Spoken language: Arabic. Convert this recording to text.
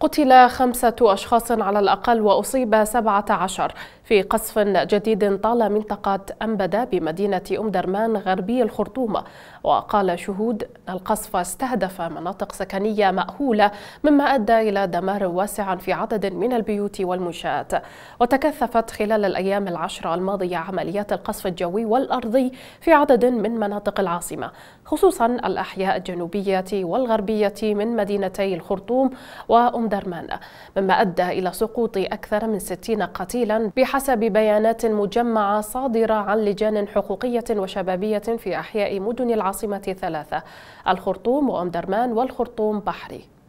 قتل خمسة أشخاص على الأقل وأصيب سبعة عشر في قصف جديد طال منطقة أنبدة بمدينة أم درمان غربي الخرطوم وقال شهود القصف استهدف مناطق سكنية مأهولة مما أدى إلى دمار واسع في عدد من البيوت والمنشآت وتكثفت خلال الأيام العشرة الماضية عمليات القصف الجوي والأرضي في عدد من مناطق العاصمة خصوصا الأحياء الجنوبية والغربية من مدينتي الخرطوم وأم أم درمان مما أدى إلى سقوط أكثر من 60 قتيلا بحسب بيانات مجمعة صادرة عن لجان حقوقية وشبابية في أحياء مدن العاصمة الثلاثة الخرطوم وأم درمان والخرطوم بحري